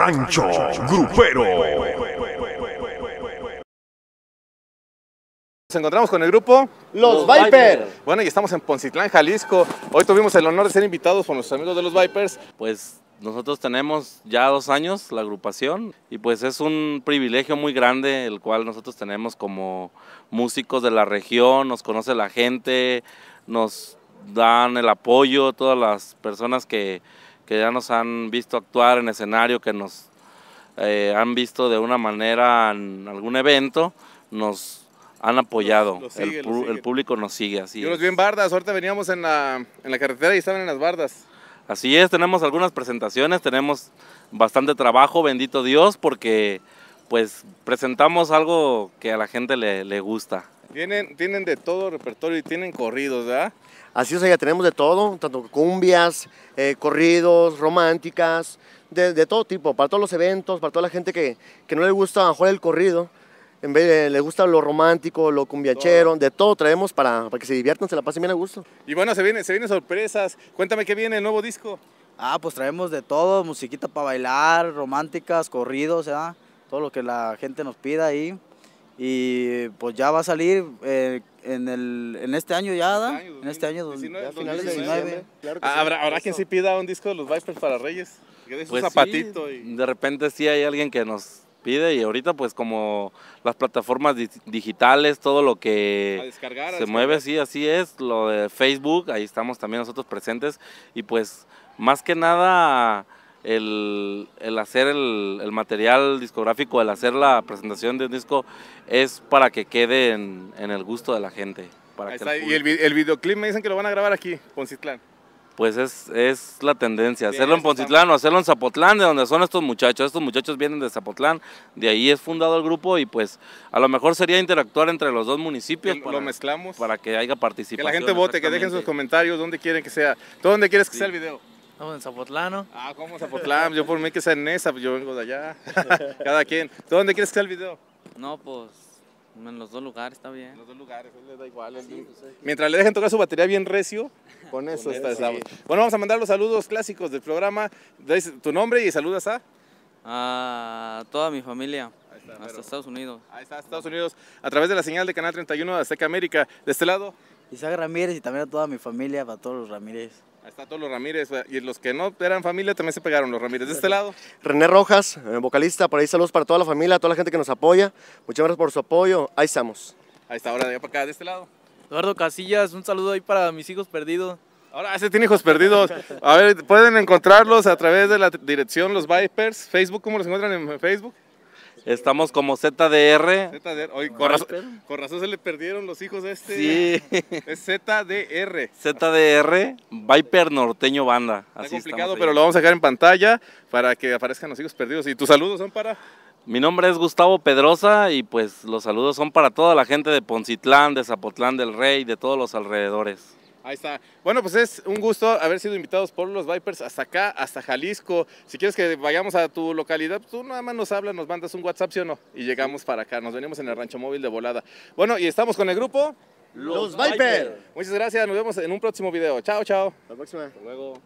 Rancho Grupero. Nos encontramos con el grupo Los, Vipers. Bueno, y estamos en Poncitlán, Jalisco. Hoy tuvimos el honor de ser invitados por los amigos de los Vipers. Pues nosotros tenemos ya dos años la agrupación y pues es un privilegio muy grande el cual nosotros tenemos como músicos de la región, nos conoce la gente, nos dan el apoyo, todas las personas que, que ya nos han visto actuar en escenario, que nos eh, han visto de una manera en algún evento, nos han apoyado. el, público nos sigue así. Yo los vi en bardas, ahorita veníamos en la, en la carretera y estaban en las bardas. Así es, tenemos algunas presentaciones, tenemos bastante trabajo, bendito Dios, porque pues presentamos algo que a la gente le, le gusta. Tienen, de todo repertorio y tienen corridos, ¿verdad? Así es, ya tenemos de todo, tanto cumbias, eh, corridos, románticas, de, todo tipo, para todos los eventos, para toda la gente que, no le gusta jugar el corrido, en vez le gusta lo romántico, lo cumbiachero, de todo traemos para, para, que se diviertan, se la pasen bien a gusto. Y bueno, se vienen se viene sorpresas, cuéntame qué viene, el nuevo disco. Ah, pues traemos de todo, musiquita para bailar, románticas, corridos, ¿verdad? todo lo que la gente nos pida ahí y pues ya va a salir eh, en, el, en este año ya, este en este año, 2019, finales ah, ¿Habrá, quien sí pida un disco de los Vipers para Reyes? Pues zapatito de repente sí hay alguien que nos pide y ahorita pues como las plataformas digitales, todo lo que se mueve, sí, así es, lo de Facebook, ahí estamos también nosotros presentes y pues más que nada el, hacer el, material discográfico, el hacer la presentación de un disco, es para que quede en, el gusto de la gente. Para y el, videoclip me dicen que lo van a grabar aquí, Poncitlán. Pues es, la tendencia, hacerlo en Poncitlán o hacerlo en Zapotlán, de donde son estos muchachos. Estos muchachos vienen de Zapotlán, de ahí es fundado el grupo y pues a lo mejor sería interactuar entre los dos municipios. Para, lo mezclamos. Para que haya participación. Que la gente vote, que dejen sus comentarios, Donde quieren que sea, dónde quieres que sea el video. Estamos en Zapotlano. Ah, ¿cómo Zapotlán? Yo por mí que sea en esa, pues yo vengo de allá. Cada quien. ¿Tú dónde quieres que sea el video? No, pues en los dos lugares está bien. En los dos lugares, él le da igual. Pues, Mientras le dejen tocar su batería bien recio, con eso está. Eso, Bueno, vamos a mandar los saludos clásicos del programa. Tu nombre y saludas a... A toda mi familia. hasta Estados Unidos. Ahí está, Estados Unidos. A través de la señal de Canal 31 de Azteca América. De este lado. Isaac Ramírez y también a toda mi familia, para todos los Ramírez. Ahí todos los Ramírez. Eh, y los que no eran familia también se pegaron, los Ramírez. De este lado. René Rojas, eh, vocalista. Por ahí saludos para toda la familia, toda la gente que nos apoya. Muchas gracias por su apoyo. Ahí estamos. Ahí está, ahora de allá para acá, de este lado. Eduardo Casillas, un saludo ahí para mis hijos perdidos. Ahora ese tiene hijos perdidos. A ver, pueden encontrarlos a través de la dirección Los Vipers. Facebook, ¿cómo los encuentran en Facebook? Estamos como ZDR. ZDR. con, razón se le perdieron los hijos de este. Es ZDR. ZDR, Viper Norteño Banda. Así Está complicado, pero lo vamos a dejar en pantalla para que aparezcan los hijos perdidos. ¿Y tus saludos son para...? Mi nombre es Gustavo Pedrosa y pues los saludos son para toda la gente de Poncitlán, de Zapotlán del Rey, de todos los alrededores. Ahí está. Bueno, pues es un gusto haber sido invitados por los Vipers hasta acá, hasta Jalisco. Si quieres que vayamos a tu localidad, tú nada más nos hablas, nos mandas un WhatsApp, ¿sí o no? Y llegamos para acá. Nos venimos en el rancho móvil de volada. Bueno, y estamos con el grupo. Los, Vipers. Muchas gracias. Nos vemos en un próximo video. Chao, chao. Hasta la próxima. Hasta luego.